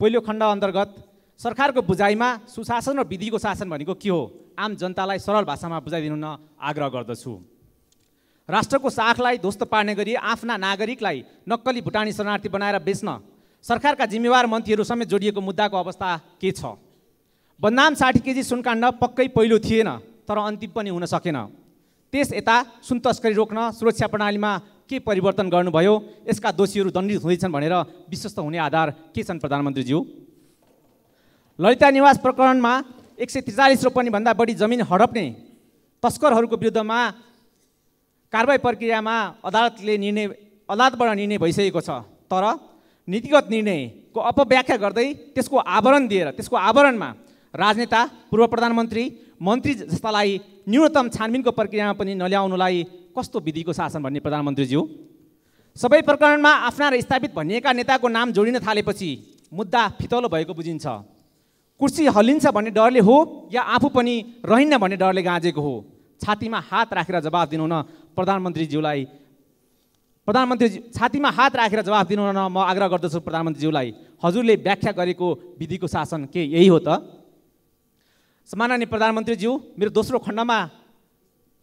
पहिलो खण्ड अन्तर्गत सरकारको बुझाइमा सुशासन र विधिको शासन भनेको के हो आम जनतालाई सरल भाषामा बुझाइदिनु न आग्रह गर्दछु राष्ट्रको साखलाई ध्वस्त पार्ने गरी आफ्ना नागरिकलाई नक्कली भुटानी शरणार्थी बनाएर बेच्न सरकारका जिम्मेवार मन्त्रीहरू समेत जोडिएको मुद्दाको अवस्था के छ बदनाम साठी केजी सुनकाण्ड पक्कै पहिलो थिएन तर अन्तिम पनि हुन सकेन त्यस यता सुन तस्करी रोक्न सुरक्षा प्रणालीमा के परिवर्तन गर्नुभयो यसका दोषीहरू दण्डित हुँदैछन् भनेर विश्वस्त हुने आधार के छन् प्रधानमन्त्रीज्यू ललिता निवास प्रकरणमा एक सय त्रिचालिस रोपनीभन्दा बढी जमिन हडप्ने तस्करहरूको विरुद्धमा कारवाही प्रक्रियामा अदालतले निर्णय अदालतबाट निर्णय भइसकेको छ तर नीतिगत निर्णयको अपव्याख्या गर्दै त्यसको आवरण दिएर त्यसको आवरणमा राजनेता पूर्व प्रधानमन्त्री मन्त्री जस्तालाई न्यूनतम छानबिनको प्रक्रियामा पनि नल्याउनुलाई कस्तो विधिको शासन भन्ने प्रधानमन्त्रीज्यू सबै प्रकरणमा आफ्ना र स्थापित भनिएका नेताको नाम जोडिन थालेपछि मुद्दा फितलो भएको बुझिन्छ कुर्सी हल्लिन्छ भन्ने डरले हो या आफू पनि रहन्न भन्ने डरले गाँजेको हो छातीमा हात राखेर जवाब दिनुहुन प्रधानमन्त्रीज्यूलाई प्रधानमन्त्री छातीमा हात राखेर जवाब दिनुहुन म आग्रह गर्दछु प्रधानमन्त्रीज्यूलाई हजुरले व्याख्या गरेको विधिको शासन के यही हो त माननीय प्रधानमन्त्रीज्यू मेरो दोस्रो खण्डमा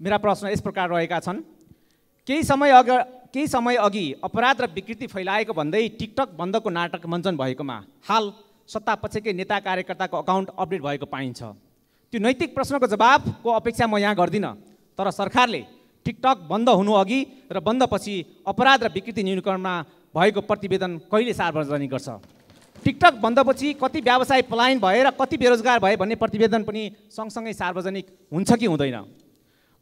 मेरा प्रश्न यस प्रकार रहेका छन् केही समय अघ केही समय अघि अपराध र विकृति फैलाएको भन्दै टिकटक बन्दको नाटक मञ्चन भएकोमा हाल सत्ता सत्तापक्षकै नेता कार्यकर्ताको अकाउन्ट अपडेट भएको पाइन्छ त्यो नैतिक प्रश्नको जवाबको अपेक्षा म यहाँ गर्दिनँ तर सरकारले टिकटक बन्द हुनु अघि र बन्दपछि अपराध र विकृति न्यूनीकरणमा भएको प्रतिवेदन कहिले सार्वजनिक गर्छ टिकटक बन्दपछि कति व्यवसाय पलायन भए र कति बेरोजगार भए भन्ने प्रतिवेदन पनि सँगसँगै सार्वजनिक हुन्छ कि हुँदैन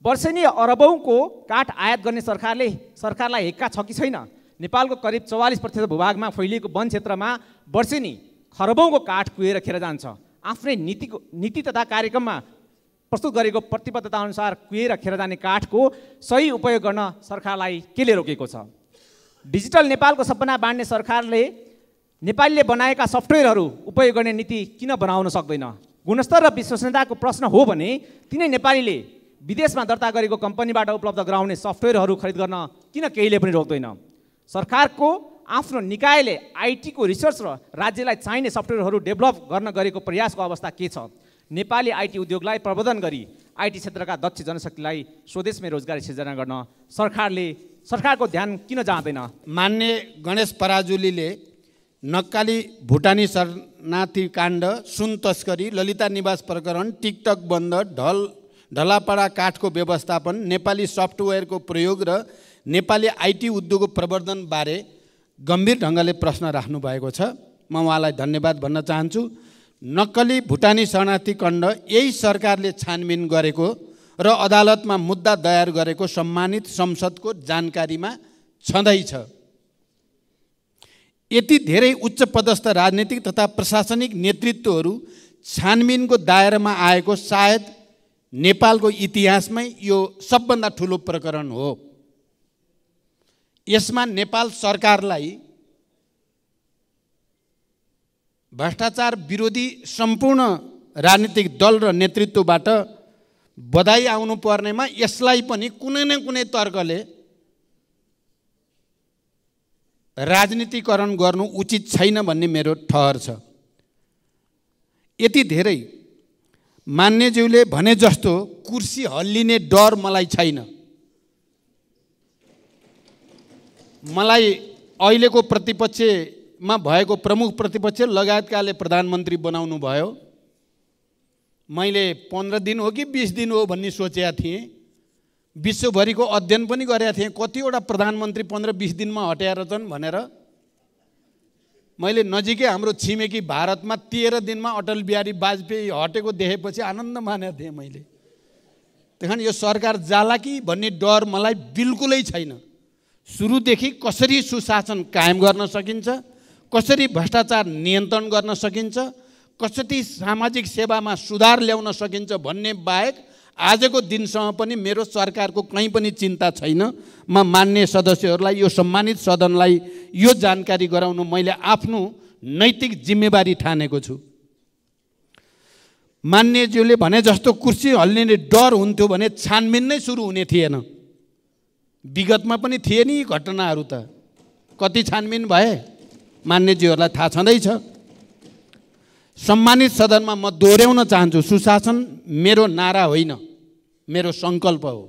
वर्षेनी अरबौँको काठ आयात गर्ने सरकारले सरकारलाई हेक्का छ कि छैन नेपालको करिब चौवालिस प्रतिशत भूभागमा फैलिएको वन क्षेत्रमा वर्षेनी खरबौँको काठ कुहेर खेर जान्छ आफ्नै नीतिको नीति तथा कार्यक्रममा प्रस्तुत गरेको प्रतिबद्धता अनुसार कुहिएर खेर जाने काठको सही उपयोग गर्न सरकारलाई केले रोकेको छ डिजिटल नेपालको सपना बाँड्ने सरकारले नेपालीले बनाएका सफ्टवेयरहरू उपयोग गर्ने नीति किन बनाउन सक्दैन गुणस्तर र विश्वसनीयताको प्रश्न हो भने तिनै नेपालीले विदेशमा दर्ता गरेको कम्पनीबाट उपलब्ध गराउने सफ्टवेयरहरू खरिद गर्न किन केहीले पनि रोक्दैन सरकारको आफ्नो निकायले आइटीको रिसर्च र राज्यलाई चाहिने सफ्टवेयरहरू डेभलप गर्न गरेको प्रयासको अवस्था के छ नेपाली आइटी उद्योगलाई प्रबोधन गरी आइटी क्षेत्रका दक्ष जनशक्तिलाई स्वदेशमै रोजगारी सिर्जना गर्न सरकारले सरकारको ध्यान किन जाँदैन मान्य गणेश पराजुलीले नक्काली भुटानी शरणार्थी काण्ड सुन तस्करी ललिता निवास प्रकरण टिकटक बन्द ढल ढलापाडा काठको व्यवस्थापन नेपाली सफ्टवेयरको प्रयोग र नेपाली आइटी उद्योगको प्रवर्धनबारे गम्भीर ढङ्गले प्रश्न राख्नु भएको छ म उहाँलाई धन्यवाद भन्न चाहन्छु नक्कली भुटानी शरणार्थी खण्ड यही सरकारले छानबिन गरेको र अदालतमा मुद्दा दायर गरेको सम्मानित संसदको जानकारीमा छँदैछ यति धेरै उच्च पदस्थ राजनीतिक तथा प्रशासनिक नेतृत्वहरू छानबिनको दायरामा आएको सायद नेपालको इतिहासमै यो सबभन्दा ठुलो प्रकरण हो यसमा नेपाल सरकारलाई भ्रष्टाचार विरोधी सम्पूर्ण राजनीतिक दल र नेतृत्वबाट बधाई आउनु यसलाई पनि कुनै न कुनै तर्कले राजनीतिकरण गर्नु उचित छैन भन्ने मेरो ठहर छ यति धेरै मान्यज्यूले भने जस्तो कुर्सी हल्लिने डर मलाई छैन मलाई अहिलेको प्रतिपक्षमा भएको प्रमुख प्रतिपक्ष लगायतकाले प्रधानमन्त्री बनाउनु भयो मैले पन्ध्र दिन हो कि बिस दिन हो भन्ने सोचेका थिएँ विश्वभरिको अध्ययन पनि गरेका थिएँ कतिवटा प्रधानमन्त्री पन्ध्र बिस दिनमा हट्याएर छन् भनेर मैले नजिकै हाम्रो छिमेकी भारतमा तेह्र दिनमा अटल बिहारी वाजपेयी हटेको देखेपछि आनन्द मानेको थिएँ मैले त्यही यो सरकार जाला कि भन्ने डर मलाई बिल्कुलै छैन सुरुदेखि कसरी सुशासन कायम गर्न सकिन्छ कसरी भ्रष्टाचार नियन्त्रण गर्न सकिन्छ कसरी सामाजिक सेवामा सुधार ल्याउन सकिन्छ भन्ने बाहेक आजको दिनसम्म पनि मेरो सरकारको कहीँ पनि चिन्ता छैन म मान्ने सदस्यहरूलाई यो सम्मानित सदनलाई यो जानकारी गराउनु मैले आफ्नो नैतिक जिम्मेवारी ठानेको छु मान्यज्यूले भने जस्तो कुर्सी हल्लिने डर हुन्थ्यो भने छानबिन नै सुरु हुने थिएन विगतमा पनि थिए नि घटनाहरू त कति छानबिन भए मान्यज्यूहरूलाई थाहा छँदैछ सम्मानित सदनमा म दोहोऱ्याउन चाहन्छु सुशासन मेरो नारा होइन मेरो सङ्कल्प हो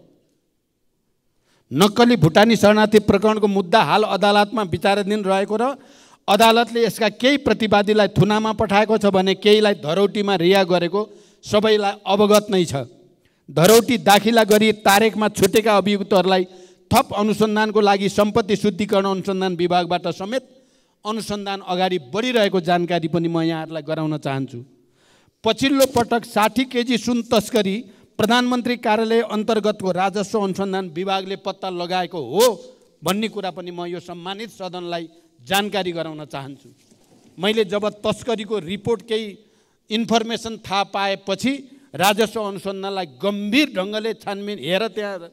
नक्कली भुटानी शरणार्थी प्रकरणको मुद्दा हाल अदालतमा विचाराधीन रहेको र अदालतले यसका केही प्रतिवादीलाई थुनामा पठाएको छ भने केहीलाई धरौटीमा रिहा गरेको सबैलाई अवगत नै छ धरौटी दाखिला गरी तारेकमा छुटेका अभियुक्तहरूलाई थप अनुसन्धानको लागि सम्पत्ति शुद्धिकरण अनुसन्धान विभागबाट समेत अनुसन्धान अगाडि बढिरहेको जानकारी पनि म यहाँहरूलाई गराउन चाहन्छु पछिल्लो पटक साठी केजी सुन तस्करी प्रधानमन्त्री कार्यालय अन्तर्गतको राजस्व अनुसन्धान विभागले पत्ता लगाएको हो भन्ने कुरा पनि म यो सम्मानित सदनलाई जानकारी गराउन चाहन्छु मैले जब तस्करीको रिपोर्ट केही इन्फर्मेसन थाहा पाएपछि राजस्व अनुसन्धानलाई गम्भीर ढङ्गले छानबिन हेर त्यहाँ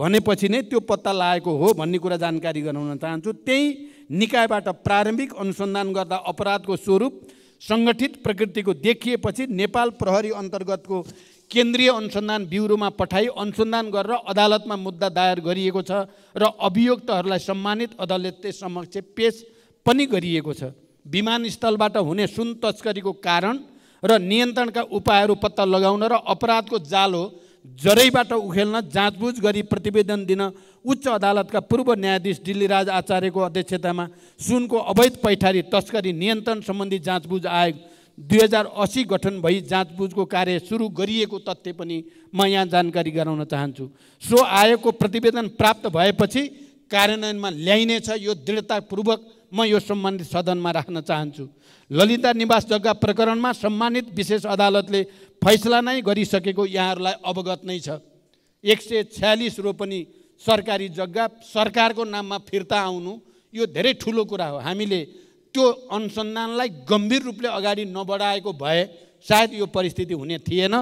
भनेपछि नै त्यो पत्ता लागेको हो भन्ने कुरा जानकारी गराउन चाहन्छु त्यही निकायबाट प्रारम्भिक अनुसन्धान गर्दा अपराधको स्वरूप सङ्गठित प्रकृतिको देखिएपछि नेपाल प्रहरी अन्तर्गतको केन्द्रीय अनुसन्धान ब्युरोमा पठाई अनुसन्धान गरेर अदालतमा मुद्दा दायर गरिएको छ र अभियुक्तहरूलाई सम्मानित अदालतले समक्ष पेस पनि गरिएको छ विमानस्थलबाट हुने सुन तस्करीको कारण र नियन्त्रणका उपायहरू पत्ता लगाउन र अपराधको जालो जरैबाट उखेल्न जाँचबुझ गरी प्रतिवेदन दिन उच्च अदालतका पूर्व न्यायाधीश दिल्लीराज आचार्यको अध्यक्षतामा सुनको अवैध पैठारी तस्करी नियन्त्रण सम्बन्धी जाँचबुझ आयोग दुई हजार असी गठन भई जाँचबुझको कार्य सुरु गरिएको तथ्य पनि म यहाँ जानकारी गराउन चाहन्छु सो आयोगको प्रतिवेदन प्राप्त भएपछि कार्यान्वयनमा ल्याइनेछ यो दृढतापूर्वक म यो सम्बन्धित सदनमा राख्न चाहन्छु ललिता निवास जग्गा प्रकरणमा सम्मानित विशेष अदालतले फैसला नै गरिसकेको यहाँहरूलाई अवगत नै छ एक सय छ्यालिस रोपनी सरकारी जग्गा सरकारको नाममा फिर्ता आउनु यो धेरै ठुलो कुरा हो हामीले त्यो अनुसन्धानलाई गम्भीर रूपले अगाडि नबढाएको भए सायद यो परिस्थिति हुने थिएन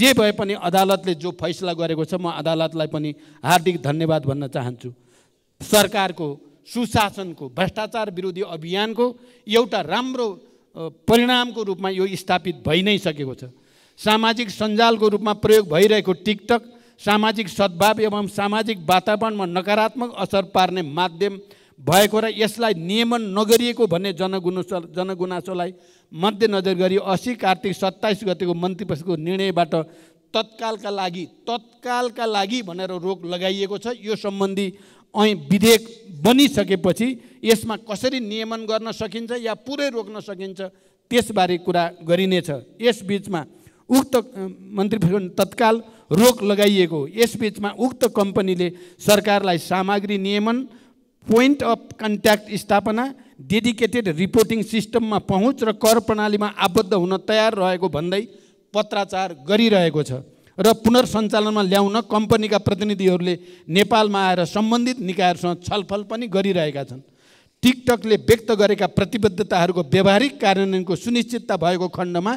जे भए पनि अदालतले जो फैसला गरेको छ म अदालतलाई पनि हार्दिक धन्यवाद भन्न चाहन्छु सरकारको सुशासनको भ्रष्टाचार विरोधी अभियानको एउटा राम्रो परिणामको रूपमा यो स्थापित भइ नै सकेको छ सामाजिक सञ्जालको रूपमा प्रयोग भइरहेको टिकटक सामाजिक सद्भाव एवं सामाजिक वातावरणमा नकारात्मक असर पार्ने माध्यम भएको र यसलाई नियमन नगरिएको भन्ने जनगुनासो जनगुनासोलाई मध्यनजर गरी असी कार्तिक सत्ताइस गतिको मन्त्री परिषदको निर्णयबाट तत्कालका लागि तत्कालका लागि भनेर रोक लगाइएको छ यो सम्बन्धी ऐ विधेयक बनिसकेपछि यसमा कसरी नियमन गर्न सकिन्छ या पुरै रोक्न सकिन्छ त्यसबारे कुरा गरिनेछ यसबिचमा उक्त मन्त्री तत्काल रोक लगाइएको यसबिचमा उक्त कम्पनीले सरकारलाई सामग्री नियमन पोइन्ट अफ कन्ट्याक्ट स्थापना डेडिकेटेड रिपोर्टिङ सिस्टममा पहुँच र कर प्रणालीमा आबद्ध हुन तयार रहेको भन्दै पत्राचार गरिरहेको छ र पुनर्सञ्चालनमा ल्याउन कम्पनीका प्रतिनिधिहरूले नेपालमा आएर सम्बन्धित निकायहरूसँग छलफल पनि गरिरहेका छन् टिकटकले व्यक्त गरेका प्रतिबद्धताहरूको व्यवहारिक कार्यान्वयनको सुनिश्चितता भएको खण्डमा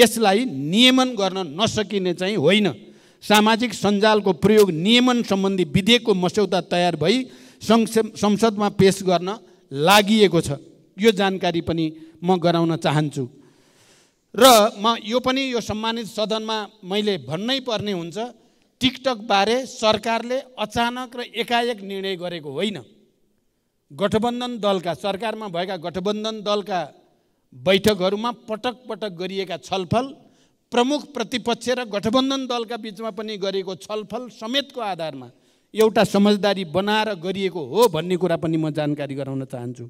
यसलाई नियमन गर्न नसकिने चाहिँ होइन सामाजिक सञ्जालको प्रयोग नियमन सम्बन्धी विधेयकको मस्यौदा तयार भई संसदमा पेस गर्न लागिएको छ यो जानकारी पनि म गराउन चाहन्छु र म यो पनि यो सम्मानित सदनमा मैले भन्नै पर्ने हुन्छ टिकटकबारे सरकारले अचानक र एकाएक निर्णय गरेको होइन गठबन्धन दलका सरकारमा भएका गठबन्धन दलका बैठकहरूमा पटक पटक गरिएका छलफल प्रमुख प्रतिपक्ष र गठबन्धन दलका बिचमा पनि गरिएको छलफल समेतको आधारमा एउटा समझदारी बनाएर गरिएको हो भन्ने कुरा पनि म जानकारी गराउन चाहन्छु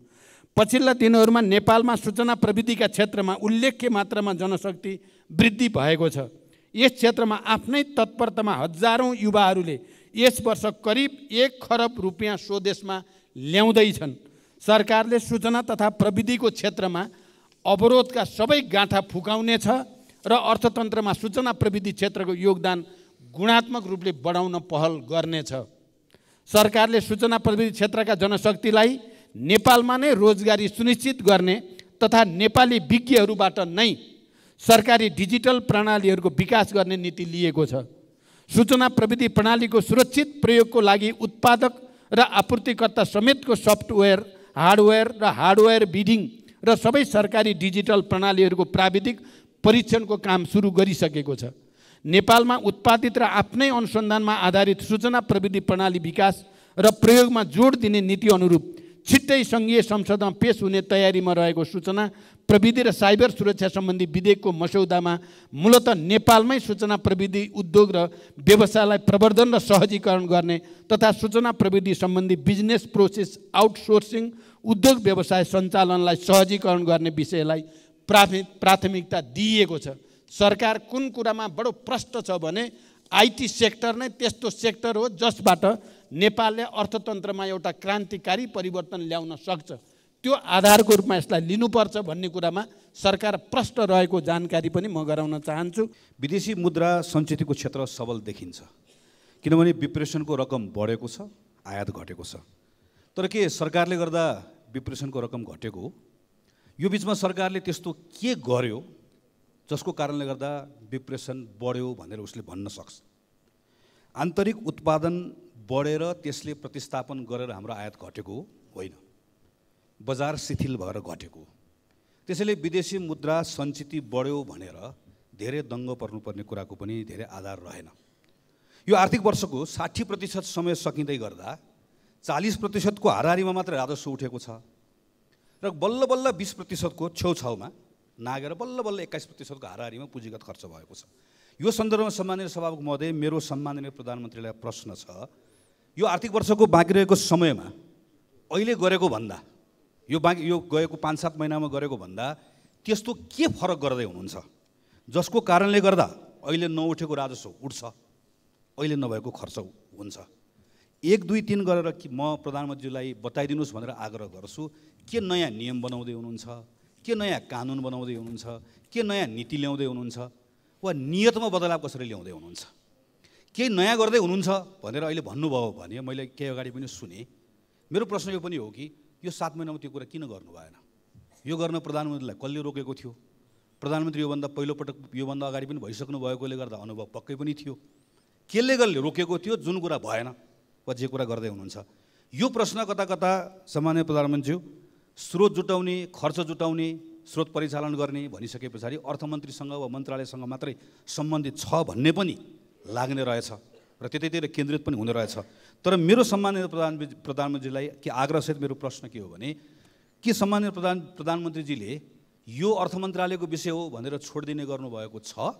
पछिल्ला दिनहरूमा नेपालमा सूचना प्रविधिका क्षेत्रमा उल्लेख्य मात्रामा जनशक्ति वृद्धि भएको छ यस क्षेत्रमा आफ्नै तत्परतामा हजारौँ युवाहरूले यस वर्ष करिब एक खरब रुपियाँ स्वदेशमा ल्याउँदैछन् सरकारले सूचना तथा प्रविधिको क्षेत्रमा अवरोधका सबै गाँठा फुकाउनेछ र अर्थतन्त्रमा सूचना प्रविधि क्षेत्रको योगदान गुणात्मक रूपले बढाउन पहल गर्नेछ सरकारले सूचना प्रविधि क्षेत्रका जनशक्तिलाई नेपालमा नै रोजगारी सुनिश्चित गर्ने तथा नेपाली विज्ञहरूबाट नै सरकारी डिजिटल प्रणालीहरूको विकास गर्ने नीति लिएको छ सूचना प्रविधि प्रणालीको सुरक्षित प्रयोगको लागि उत्पादक र आपूर्तिकर्ता समेतको सफ्टवेयर हार्डवेयर र हार्डवेयर बिडिङ र सबै सरकारी डिजिटल प्रणालीहरूको प्राविधिक परीक्षणको काम सुरु गरिसकेको छ नेपालमा उत्पादित र आफ्नै अनुसन्धानमा आधारित सूचना प्रविधि प्रणाली विकास र प्रयोगमा जोड दिने नीति अनुरूप छिट्टै सङ्घीय संसदमा पेस हुने तयारीमा रहेको सूचना प्रविधि र साइबर सुरक्षा सम्बन्धी विधेयकको मस्यौदामा मूलत नेपालमै सूचना प्रविधि उद्योग र व्यवसायलाई प्रवर्धन र सहजीकरण गर्ने तथा सूचना प्रविधि सम्बन्धी बिजनेस प्रोसेस आउटसोर्सिङ उद्योग व्यवसाय सञ्चालनलाई सहजीकरण गर्ने विषयलाई प्राथमिक प्राथमिकता दिइएको छ सरकार कुन कुरामा बडो प्रष्ट छ भने आइटी सेक्टर नै त्यस्तो सेक्टर हो जसबाट नेपालले अर्थतन्त्रमा एउटा क्रान्तिकारी परिवर्तन ल्याउन सक्छ त्यो आधारको रूपमा यसलाई लिनुपर्छ भन्ने कुरामा सरकार प्रष्ट रहेको जानकारी पनि म गराउन चाहन्छु विदेशी मुद्रा सञ्चितको क्षेत्र सबल देखिन्छ किनभने विप्रेसनको रकम बढेको छ आयात घटेको छ तर के सरकारले गर्दा विप्रेसनको रकम घटेको हो यो बिचमा सरकारले त्यस्तो के गर्यो जसको कारणले गर्दा विप्रेसन बढ्यो भनेर उसले भन्न सक्छ आन्तरिक उत्पादन बढेर त्यसले प्रतिस्थापन गरेर हाम्रो आयात घटेको होइन बजार शिथिल भएर घटेको त्यसैले विदेशी मुद्रा सञ्चिति बढ्यो भनेर धेरै दङ्ग पर्नुपर्ने कुराको पनि धेरै आधार रहेन यो आर्थिक वर्षको साठी प्रतिशत समय सकिँदै गर्दा चालिस प्रतिशतको हारिमा मात्र राजस्व उठेको छ र बल्ल बल्ल बिस प्रतिशतको छेउछाउमा नागेर बल्ल बल्ल एक्काइस प्रतिशतको हारिमा पुँजीगत खर्च भएको छ यो सन्दर्भमा सम्मानीय सभामुख महोदय मेरो सम्माननीय प्रधानमन्त्रीलाई प्रश्न छ यो आर्थिक वर्षको बाँकी रहेको समयमा अहिले गरेको भन्दा यो बाँकी यो गएको पाँच सात महिनामा गरेको भन्दा त्यस्तो के फरक गर्दै हुनुहुन्छ जसको कारणले गर्दा अहिले नउठेको राजस्व उठ्छ अहिले नभएको खर्च हुन्छ एक दुई तिन गरेर कि म प्रधानमन्त्रीलाई बताइदिनुहोस् भनेर आग्रह गर्छु के नयाँ नियम बनाउँदै हुनुहुन्छ के नयाँ कानुन बनाउँदै हुनुहुन्छ के नयाँ नीति ल्याउँदै हुनुहुन्छ वा नियतमा बदलाव कसरी ल्याउँदै हुनुहुन्छ केही नयाँ गर्दै हुनुहुन्छ भनेर अहिले भन्नुभयो भने मैले केही अगाडि पनि सुने मेरो प्रश्न यो पनि हो कि यो सात महिनामा त्यो कुरा किन गर्नु भएन यो गर्न प्रधानमन्त्रीलाई कसले रोकेको थियो प्रधानमन्त्री योभन्दा पहिलोपटक योभन्दा अगाडि पनि भइसक्नु भएकोले गर्दा अनुभव पक्कै पनि थियो केले कसले रोकेको थियो जुन कुरा भएन वा जे कुरा गर्दै हुनुहुन्छ यो प्रश्न कता कता सामान्य प्रधानमन्त्री स्रोत जुटाउने खर्च जुटाउने स्रोत परिचालन गर्ने भनिसके पछाडि अर्थमन्त्रीसँग वा मन्त्रालयसँग मात्रै सम्बन्धित छ भन्ने पनि लाग्ने रहेछ र त्यतैतिर केन्द्रित पनि हुने रहेछ तर मेरो सम्मानित प्रधान प्रधानमन्त्रीलाई के आग्रहसहित मेरो प्रश्न के हो भने के सम्मानित प्रधान प्रधानमन्त्रीजीले यो अर्थ मन्त्रालयको विषय हो भनेर छोडिदिने गर्नुभएको छ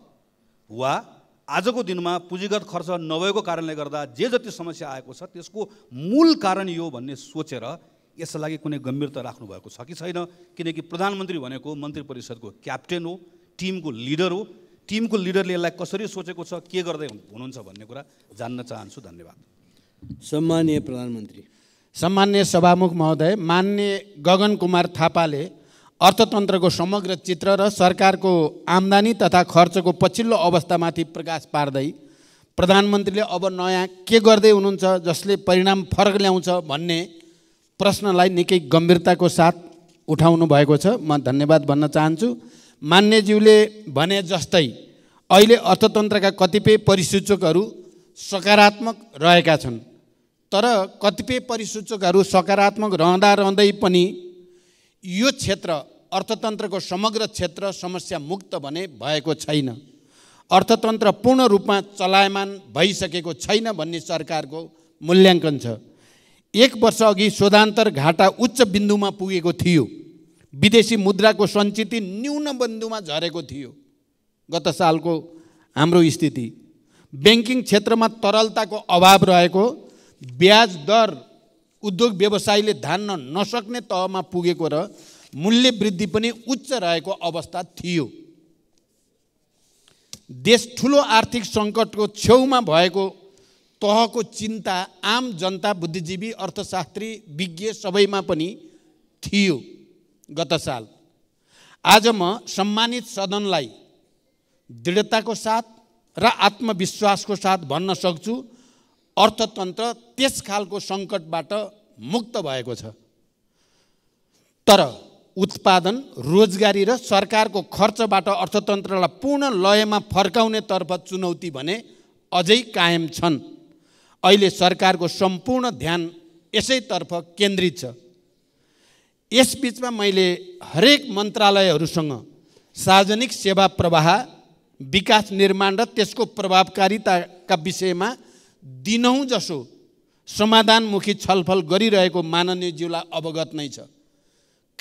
वा आजको दिनमा पुँजीगत खर्च नभएको कारणले गर्दा जे जति समस्या आएको छ त्यसको मूल कारण यो भन्ने सोचेर यसका लागि कुनै गम्भीरता राख्नुभएको छ कि छैन किनकि प्रधानमन्त्री भनेको मन्त्री परिषदको क्याप्टेन हो टिमको लिडर हो टिमको लिडरले यसलाई कसरी सोचेको छ के गर्दै हुनुहुन्छ भन्ने कुरा जान्न चाहन्छु धन्यवाद सम्मान्य प्रधानमन्त्री सम्मान्य सभामुख महोदय मान्य गगन कुमार थापाले अर्थतन्त्रको समग्र चित्र र सरकारको आम्दानी तथा खर्चको पछिल्लो अवस्थामाथि प्रकाश पार्दै प्रधानमन्त्रीले अब नयाँ के गर्दै हुनुहुन्छ जसले परिणाम फरक ल्याउँछ भन्ने प्रश्नलाई निकै गम्भीरताको साथ उठाउनु भएको छ म धन्यवाद भन्न चाहन्छु मान्यज्यूले भने जस्तै अहिले अर्थतन्त्रका कतिपय परिसूचकहरू सकारात्मक रहेका छन् तर कतिपय परिसूचकहरू सकारात्मक रहँदा रहँदै पनि यो क्षेत्र अर्थतन्त्रको समग्र क्षेत्र समस्या मुक्त भने भएको छैन अर्थतन्त्र पूर्ण रूपमा चलायमान भइसकेको छैन भन्ने सरकारको मूल्याङ्कन छ एक वर्ष अघि शोधान्तर घाटा उच्च बिन्दुमा पुगेको थियो विदेशी मुद्राको सञ्चित न्यून बन्दुमा झरेको थियो गत सालको हाम्रो स्थिति ब्याङ्किङ क्षेत्रमा तरलताको अभाव रहेको ब्याज दर उद्योग व्यवसायले धान्न नसक्ने तहमा पुगेको र मूल्य वृद्धि पनि उच्च रहेको अवस्था थियो देश ठुलो आर्थिक सङ्कटको छेउमा भएको तहको चिन्ता आम जनता बुद्धिजीवी अर्थशास्त्री विज्ञ सबैमा पनि थियो गत साल आज म सम्मानित सदनलाई दृढताको साथ र आत्मविश्वासको साथ भन्न सक्छु अर्थतन्त्र त्यस खालको सङ्कटबाट मुक्त भएको छ तर उत्पादन रोजगारी र सरकारको खर्चबाट अर्थतन्त्रलाई पूर्ण लयमा फर्काउनेतर्फ चुनौती भने अझै कायम छन् अहिले सरकारको सम्पूर्ण ध्यान यसैतर्फ केन्द्रित छ यसबिचमा मैले हरेक मन्त्रालयहरूसँग सार्वजनिक सेवा प्रवाह विकास निर्माण र त्यसको प्रभावकारिताका विषयमा दिनहुँ जसो समाधानमुखी छलफल गरिरहेको माननीयज्यूलाई अवगत नै छ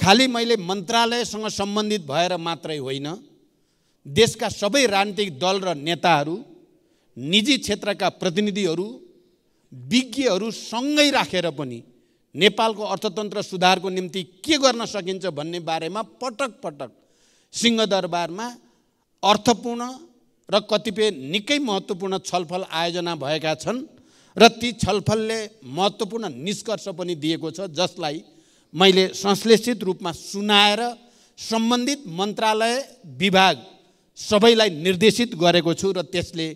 खालि मैले मन्त्रालयसँग सम्बन्धित भएर मात्रै होइन देशका सबै राजनीतिक दल र नेताहरू निजी क्षेत्रका प्रतिनिधिहरू विज्ञहरू सँगै राखेर पनि नेपालको अर्थतन्त्र सुधारको निम्ति के गर्न सकिन्छ भन्ने बारेमा पटक पटक सिंहदरबारमा अर्थपूर्ण र कतिपय निकै महत्त्वपूर्ण छलफल आयोजना भएका छन् र ती छलफलले महत्त्वपूर्ण निष्कर्ष पनि दिएको छ जसलाई मैले संश्लेषित रूपमा सुनाएर सम्बन्धित मन्त्रालय विभाग सबैलाई निर्देशित गरेको छु र त्यसले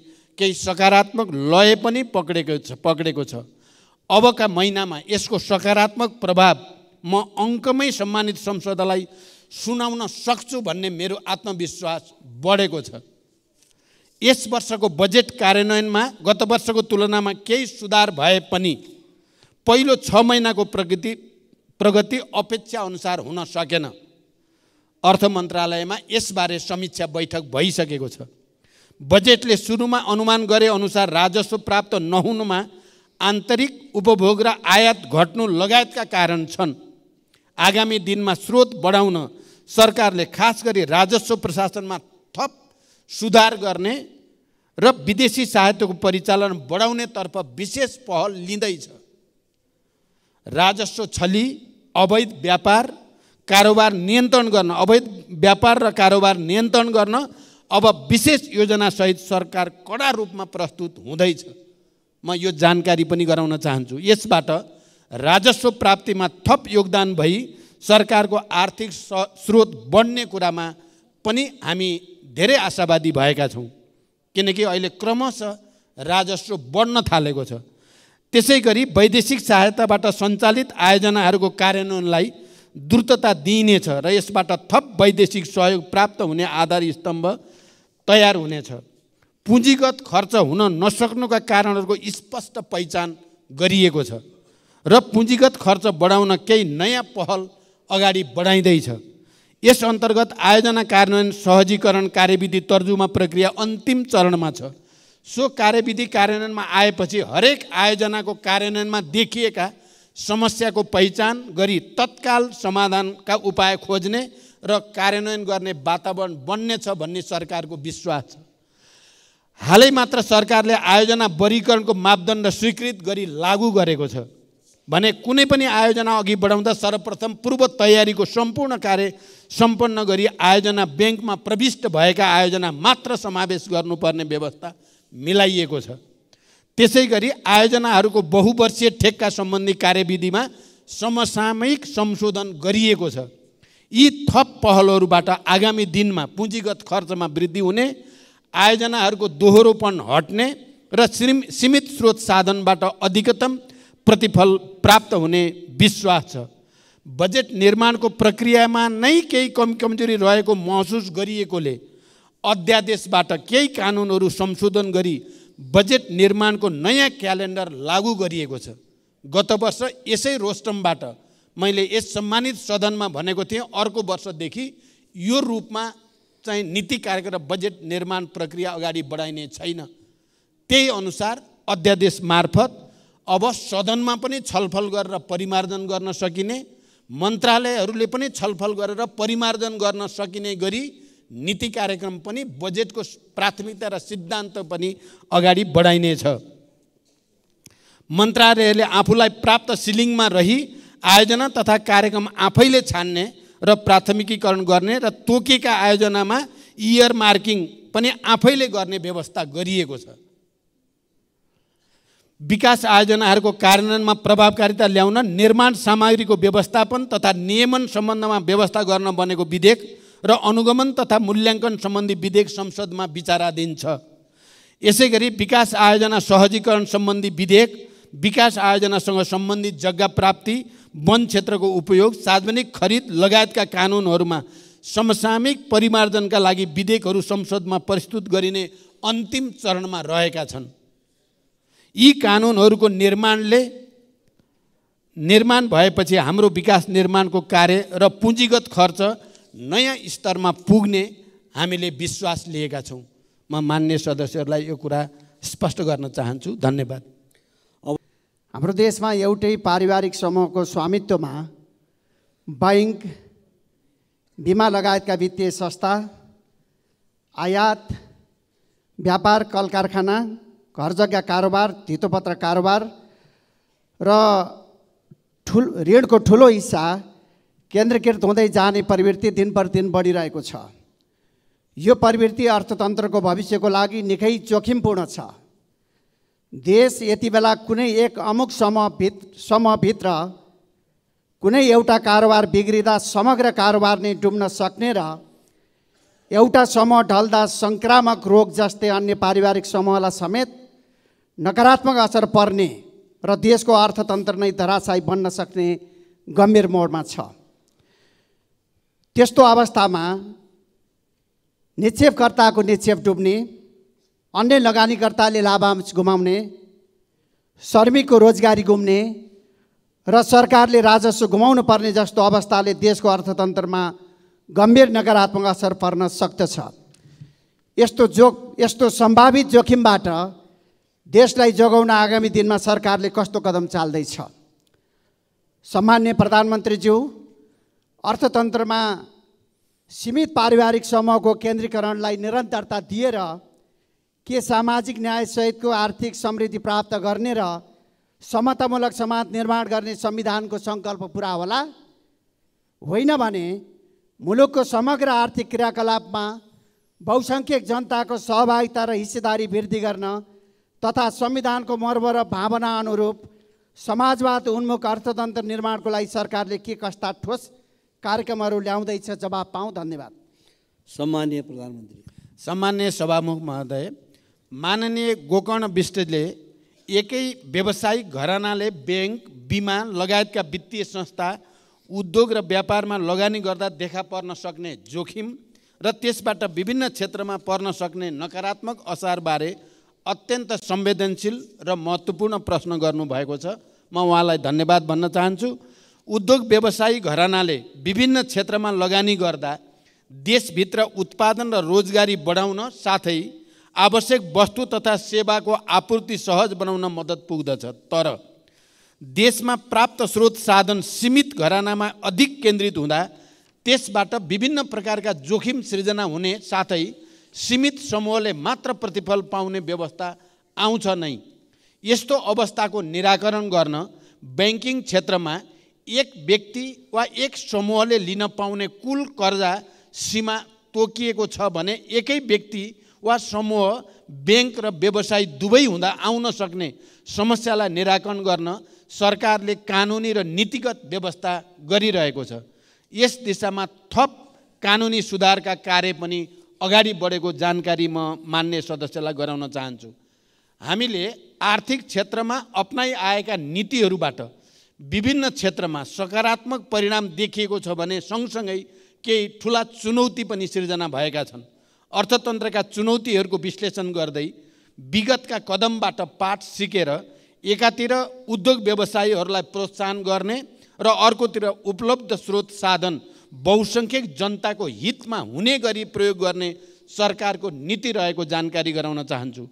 केही सकारात्मक लय पनि पक्रेको छ पक्रेको छ अबका महिनामा यसको सकारात्मक प्रभाव म अङ्कमै सम्मानित संसदलाई सुनाउन सक्छु भन्ने मेरो आत्मविश्वास बढेको छ यस वर्षको बजेट कार्यान्वयनमा गत वर्षको तुलनामा केही सुधार भए पनि पहिलो छ महिनाको प्रगति प्रगति अपेक्षाअनुसार हुन सकेन अर्थ मन्त्रालयमा यसबारे समीक्षा बैठक भइसकेको छ बजेटले सुरुमा अनुमान गरे अनुसार राजस्व प्राप्त नहुनुमा आन्तरिक उपभोग र आयात घट्नु लगायतका कारण छन् आगामी दिनमा स्रोत बढाउन सरकारले खास गरी राजस्व प्रशासनमा थप सुधार गर्ने र विदेशी सहायताको परिचालन बढाउनेतर्फ विशेष पहल लिँदैछ राजस्व छली अवैध व्यापार कारोबार नियन्त्रण गर्न अवैध व्यापार र कारोबार नियन्त्रण गर्न अब विशेष योजनासहित सरकार कडा रूपमा प्रस्तुत हुँदैछ म यो जानकारी पनि गराउन चाहन्छु यसबाट राजस्व प्राप्तिमा थप योगदान भई सरकारको आर्थिक स्रोत बढ्ने कुरामा पनि हामी धेरै आशावादी भएका छौँ किनकि अहिले क्रमशः राजस्व बढ्न थालेको छ त्यसै गरी वैदेशिक सहायताबाट सञ्चालित आयोजनाहरूको कार्यान्वयनलाई द्रुतता दिइनेछ र यसबाट थप वैदेशिक सहयोग प्राप्त हुने आधार स्तम्भ तयार हुनेछ पुँजीगत खर्च हुन नसक्नुका कारणहरूको स्पष्ट पहिचान गरिएको छ र पुँजीगत खर्च बढाउन केही नयाँ पहल अगाडि बढाइँदैछ यस अन्तर्गत आयोजना कार्यान्वयन सहजीकरण कार्यविधि तर्जुमा प्रक्रिया अन्तिम चरणमा छ सो कार्यविधि कार्यान्वयनमा आएपछि हरेक आयोजनाको कार्यान्वयनमा देखिएका समस्याको पहिचान गरी तत्काल समाधानका उपाय खोज्ने र कार्यान्वयन गर्ने वातावरण बन्नेछ भन्ने सरकारको विश्वास छ हालै मात्र सरकारले आयोजना वर्गीकरणको मापदण्ड स्वीकृत गरी लागू गरेको छ भने कुनै पनि आयोजना अघि बढाउँदा सर्वप्रथम पूर्व तयारीको सम्पूर्ण कार्य सम्पन्न गरी आयोजना ब्याङ्कमा प्रविष्ट भएका आयोजना मात्र समावेश गर्नुपर्ने व्यवस्था मिलाइएको छ त्यसै गरी आयोजनाहरूको बहुवर्षीय ठेक्का सम्बन्धी कार्यविधिमा समसामयिक संशोधन गरिएको छ यी थप पहलहरूबाट आगामी दिनमा पुँजीगत खर्चमा वृद्धि हुने आयोजनाहरूको दोहोरोपन हट्ने र सीमित स्रोत साधनबाट अधिकतम प्रतिफल प्राप्त हुने विश्वास छ बजेट निर्माणको प्रक्रियामा नै केही कम कमजोरी रहेको महसुस गरिएकोले अध्यादेशबाट केही कानुनहरू संशोधन गरी बजेट निर्माणको नयाँ क्यालेन्डर लागू गरिएको छ गत वर्ष यसै रोस्टमबाट मैले यस सम्मानित सदनमा भनेको थिएँ अर्को वर्षदेखि यो रूपमा चाहिँ नीति कार्यक्रम र बजेट निर्माण प्रक्रिया अगाडि बढाइने छैन त्यही अनुसार अध्यादेश मार्फत अब सदनमा पनि छलफल गरेर परिमार्जन गर्न सकिने मन्त्रालयहरूले पनि छलफल गरेर परिमार्जन गर्न सकिने गरी नीति कार्यक्रम पनि बजेटको प्राथमिकता र सिद्धान्त पनि अगाडि बढाइनेछ मन्त्रालयले आफूलाई प्राप्त सिलिङमा रही आयोजना तथा कार्यक्रम आफैले छान्ने र प्राथमिकीकरण गर्ने र तोकेका आयोजनामा इयर मार्किङ पनि आफैले गर्ने व्यवस्था गरिएको छ विकास आयोजनाहरूको कार्यान्वयनमा प्रभावकारिता ल्याउन निर्माण सामग्रीको व्यवस्थापन तथा नियमन सम्बन्धमा व्यवस्था गर्न बनेको विधेयक र अनुगमन तथा मूल्याङ्कन सम्बन्धी विधेयक संसदमा विचाराधीन छ यसै गरी विकास आयोजना सहजीकरण सम्बन्धी विधेयक विकास आयोजनासँग सम्बन्धित जग्गा प्राप्ति वन क्षेत्रको उपयोग सार्वजनिक खरिद लगायतका कानुनहरूमा समसामिक परिमार्जनका लागि विधेयकहरू संसदमा प्रस्तुत गरिने अन्तिम चरणमा रहेका छन् यी कानुनहरूको निर्माणले निर्माण भएपछि हाम्रो विकास निर्माणको कार्य र पुँजीगत खर्च नयाँ स्तरमा पुग्ने हामीले विश्वास लिएका छौँ म मान्य सदस्यहरूलाई यो कुरा स्पष्ट गर्न चाहन्छु धन्यवाद हाम्रो देशमा एउटै पारिवारिक समूहको स्वामित्वमा बैङ्क बिमा लगायतका वित्तीय संस्था आयात व्यापार कल कारखाना घर जग्गा कारोबार धितोपत्र कारोबार र ठुल ऋणको ठुलो हिस्सा केन्द्रीकृत हुँदै जाने प्रवृत्ति दिन प्रतिदिन बढिरहेको छ यो प्रवृत्ति अर्थतन्त्रको भविष्यको लागि निकै जोखिमपूर्ण छ देश यति बेला कुनै एक अमुक समभित समूहभित्र कुनै एउटा कारोबार बिग्रिँदा समग्र कारोबार नै डुब्न सक्ने र एउटा समूह ढल्दा सङ्क्रामक रोग जस्तै अन्य पारिवारिक समूहलाई समेत नकारात्मक असर पर्ने र देशको अर्थतन्त्र नै धराशायी बन्न सक्ने गम्भीर मोडमा छ त्यस्तो अवस्थामा निक्षेपकर्ताको निक्षेप डुब्ने अन्य लगानीकर्ताले लाभांश गुमाउने श्रमिकको रोजगारी गुम्ने र सरकारले राजस्व गुमाउनु पर्ने जस्तो अवस्थाले देशको अर्थतन्त्रमा गम्भीर नकारात्मक असर पर्न सक्दछ यस्तो जो यस्तो सम्भावित जोखिमबाट देशलाई जोगाउन आगामी दिनमा सरकारले कस्तो कदम चाल्दैछ सम्मान्य प्रधानमन्त्रीज्यू अर्थतन्त्रमा सीमित पारिवारिक समूहको केन्द्रीकरणलाई निरन्तरता दिएर के सामाजिक न्यायसहितको आर्थिक समृद्धि प्राप्त गर्ने र समतामूलक समाज निर्माण गर्ने संविधानको सङ्कल्प पुरा होला होइन भने मुलुकको समग्र आर्थिक क्रियाकलापमा बहुसङ्ख्यक जनताको सहभागिता र हिस्सेदारी वृद्धि गर्न तथा संविधानको मर्म र भावना अनुरूप समाजवाद उन्मुख अर्थतन्त्र निर्माणको लागि सरकारले के कस्ता ठोस कार्यक्रमहरू ल्याउँदैछ जवाब पाउँ धन्यवाद सम्मान्य प्रधानमन्त्री सम्मान्य सभामुख महोदय माननीय गोकर्ण विष्टले एकै व्यवसायिक घरानाले ब्याङ्क बिमा लगायतका वित्तीय संस्था उद्योग र व्यापारमा लगानी गर्दा देखा पर्न सक्ने जोखिम र त्यसबाट विभिन्न क्षेत्रमा पर्न सक्ने नकारात्मक असारबारे अत्यन्त संवेदनशील र महत्त्वपूर्ण प्रश्न गर्नुभएको छ म उहाँलाई धन्यवाद भन्न चाहन्छु उद्योग व्यवसायी घरानाले विभिन्न क्षेत्रमा लगानी गर्दा देशभित्र उत्पादन र रोजगारी बढाउन साथै आवश्यक वस्तु तथा सेवाको आपूर्ति सहज बनाउन मद्दत पुग्दछ तर देशमा प्राप्त स्रोत साधन सीमित घरानामा अधिक केन्द्रित हुँदा त्यसबाट विभिन्न प्रकारका जोखिम सृजना हुने साथै सीमित समूहले मात्र प्रतिफल पाउने व्यवस्था आउँछ नै यस्तो अवस्थाको निराकरण गर्न ब्याङ्किङ क्षेत्रमा एक व्यक्ति वा एक समूहले लिन पाउने कुल कर्जा सीमा तोकिएको छ भने एकै व्यक्ति वा समूह ब्याङ्क र व्यवसाय दुवै हुँदा आउन सक्ने समस्यालाई निराकरण गर्न सरकारले कानुनी र नीतिगत व्यवस्था गरिरहेको छ यस दिशामा थप कानुनी सुधारका कार्य पनि अगाडि बढेको जानकारी म मान्ने सदस्यलाई गराउन चाहन्छु हामीले आर्थिक क्षेत्रमा अप्नाइआएका नीतिहरूबाट विभिन्न क्षेत्रमा सकारात्मक परिणाम देखिएको छ भने सँगसँगै केही ठुला चुनौती पनि सिर्जना भएका छन् अर्थतन्त्रका चुनौतीहरूको विश्लेषण गर्दै विगतका कदमबाट पाठ सिकेर एकातिर उद्योग व्यवसायीहरूलाई प्रोत्साहन गर्ने र अर्कोतिर उपलब्ध स्रोत साधन बहुसङ्ख्यक जनताको हितमा हुने गरी प्रयोग गर्ने सरकारको नीति रहेको जानकारी गराउन चाहन्छु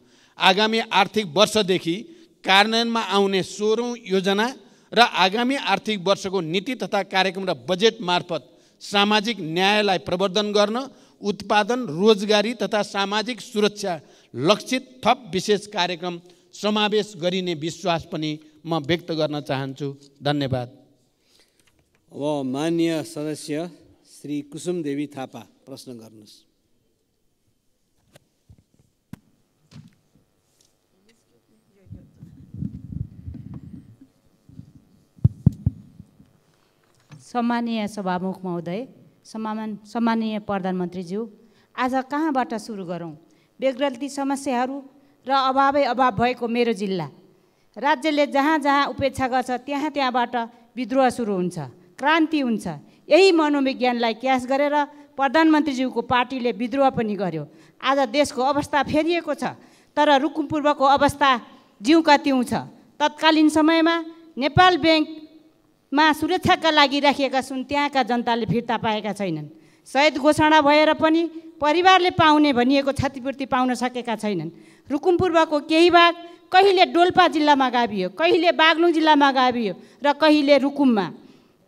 आगामी आर्थिक वर्षदेखि कार्यान्वयनमा आउने सोह्रौँ योजना र आगामी आर्थिक वर्षको नीति तथा कार्यक्रम र बजेट मार्फत सामाजिक न्यायलाई प्रवर्धन गर्न उत्पादन रोजगारी तथा सामाजिक सुरक्षा लक्षित थप विशेष कार्यक्रम समावेश गरिने विश्वास पनि म व्यक्त गर्न चाहन्छु धन्यवाद अब मान्य सदस्य श्री देवी थापा प्रश्न गर्नुहोस् सम्मानीय सभामुख महोदय सम्मान सम्मानीय प्रधानमन्त्रीज्यू आज कहाँबाट सुरु गरौँ बेग्रल्ती समस्याहरू र अभावै अभाव भएको मेरो जिल्ला राज्यले जहाँ जहाँ उपेक्षा गर्छ त्यहाँ त्यहाँबाट विद्रोह सुरु हुन्छ क्रान्ति हुन्छ यही मनोविज्ञानलाई क्यास गरेर प्रधानमन्त्रीज्यूको पार्टीले विद्रोह पनि गर्यो आज देशको अवस्था फेरिएको छ तर रुकुमपूर्वको अवस्था जिउका तिउँ छ तत्कालीन समयमा नेपाल ब्याङ्क मा सुरक्षाका लागि राखिएका सुन त्यहाँका जनताले फिर्ता पाएका छैनन् सहित घोषणा भएर पनि परिवारले पाउने भनिएको क्षतिपूर्ति पाउन सकेका छैनन् रुकुम पूर्वको केही भाग कहिले डोल्पा जिल्लामा गाभियो कहिले बाग्लुङ जिल्लामा गाभियो र कहिले रुकुममा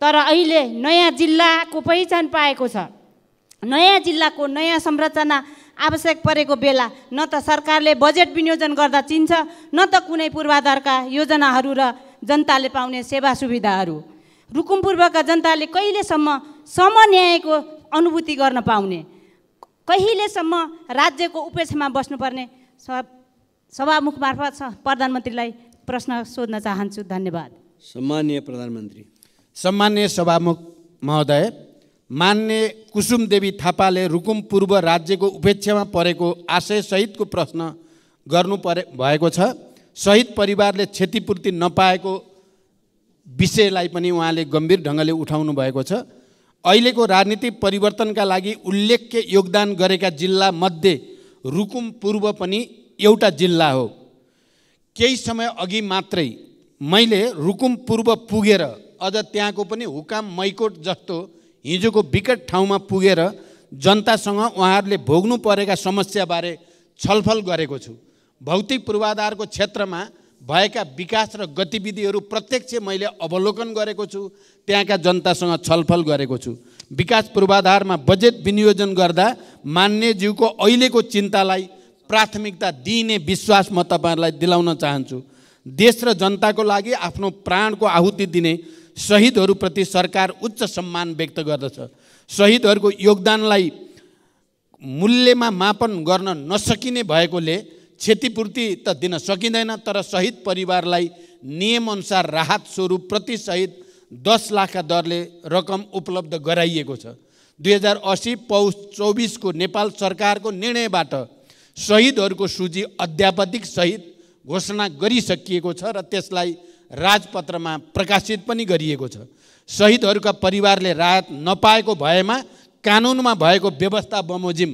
तर अहिले नयाँ जिल्लाको पहिचान पाएको छ नयाँ जिल्लाको नयाँ संरचना आवश्यक परेको बेला न त सरकारले बजेट विनियोजन गर्दा चिन्छ न त कुनै पूर्वाधारका योजनाहरू र जनताले पाउने सेवा सुविधाहरू रुकुम पूर्वका जनताले कहिलेसम्म समन्यायको अनुभूति गर्न पाउने कहिलेसम्म राज्यको उपेक्षामा बस्नुपर्ने सभामुख मार्फत प्रधानमन्त्रीलाई प्रश्न सोध्न चाहन्छु धन्यवाद सम्मान्य प्रधानमन्त्री सम्मान्य सभामुख महोदय मान्य देवी थापाले रुकुम पूर्व राज्यको उपेक्षामा परेको आशयसहितको प्रश्न गर्नु परे भएको छ शहीद परिवारले क्षतिपूर्ति नपाएको विषयलाई पनि उहाँले गम्भीर ढङ्गले उठाउनु भएको छ अहिलेको राजनीतिक परिवर्तनका लागि उल्लेख्य योगदान गरेका जिल्ला मध्ये रुकुम पूर्व पनि एउटा जिल्ला हो केही समय अघि मात्रै मैले रुकुम पूर्व पुगेर अझ त्यहाँको पनि हुकाम मैकोट जस्तो हिजोको विकट ठाउँमा पुगेर जनतासँग उहाँहरूले भोग्नु परेका समस्याबारे छलफल गरेको छु भौतिक पूर्वाधारको क्षेत्रमा भएका विकास र गतिविधिहरू प्रत्यक्ष मैले अवलोकन गरेको छु त्यहाँका जनतासँग छलफल गरेको छु विकास पूर्वाधारमा बजेट विनियोजन गर्दा मान्यज्यूको अहिलेको चिन्तालाई प्राथमिकता दिइने विश्वास म तपाईँहरूलाई दिलाउन चाहन्छु देश र जनताको लागि आफ्नो प्राणको आहुति दिने शहीदहरूप्रति सरकार उच्च सम्मान व्यक्त गर्दछ शहीदहरूको योगदानलाई मूल्यमा मापन गर्न नसकिने भएकोले क्षतिपूर्ति त दिन सकिँदैन तर शहीद परिवारलाई नियमअनुसार राहत स्वरूप प्रति सहित दस लाखका दरले रकम उपलब्ध गराइएको छ दुई हजार असी पौष चौबिसको नेपाल सरकारको निर्णयबाट शहीदहरूको सूची अध्यापतिक सहित घोषणा गरिसकिएको छ र त्यसलाई राजपत्रमा प्रकाशित पनि गरिएको छ शहीदहरूका परिवारले राहत नपाएको भएमा कानुनमा भएको व्यवस्था बमोजिम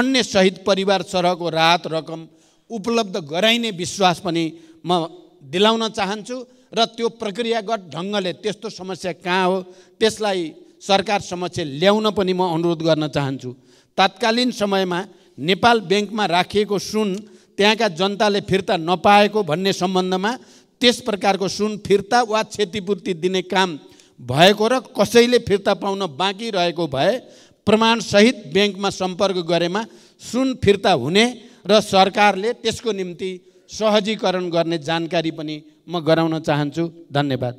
अन्य शहीद परिवार सरहको राहत रकम उपलब्ध गराइने विश्वास पनि म दिलाउन चाहन्छु र त्यो प्रक्रियागत ढङ्गले त्यस्तो समस्या कहाँ हो त्यसलाई सरकार समक्ष ल्याउन पनि म अनुरोध गर्न चाहन्छु तात्कालीन समयमा नेपाल ब्याङ्कमा राखिएको सुन त्यहाँका जनताले फिर्ता नपाएको भन्ने सम्बन्धमा त्यस प्रकारको सुन फिर्ता वा क्षतिपूर्ति दिने काम भएको र कसैले फिर्ता पाउन बाँकी रहेको भए प्रमाणसहित ब्याङ्कमा सम्पर्क गरेमा सुन फिर्ता हुने र सरकारले त्यसको निम्ति सहजीकरण गर्ने जानकारी पनि म गराउन चाहन्छु धन्यवाद